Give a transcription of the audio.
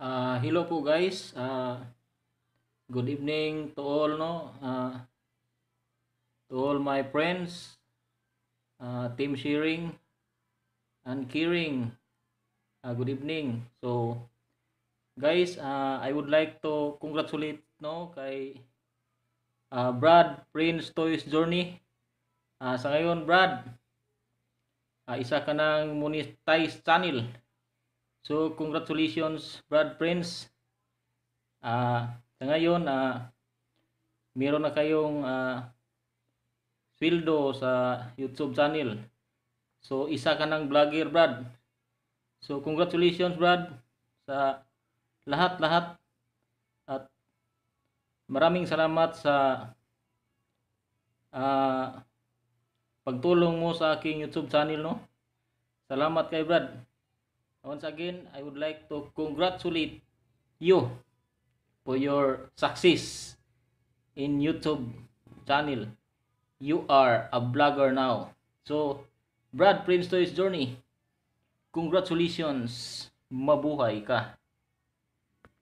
Uh, hello po guys. Uh, good evening to all no. Uh, to all my friends. Uh, team sharing and caring. Uh, good evening. So guys, uh, I would like to congratulate no kay uh, Brad Prince Toys Journey. Uh, sa ngayon Brad, uh, isa ka ng monetized channel. So, congratulations Brad Prince. Ah, uh, sa ngayon uh, meron na kayong uh, sweldo sa YouTube channel. So, isa ka ng vlogger, Brad. So, congratulations, Brad, sa lahat-lahat. At maraming salamat sa uh, pagtulong mo sa aking YouTube channel, no? Salamat kay Brad once again, I would like to congratulate you for your success in YouTube channel. You are a blogger now. So, Brad Prince to his journey. Congratulations. Mabuhay ka.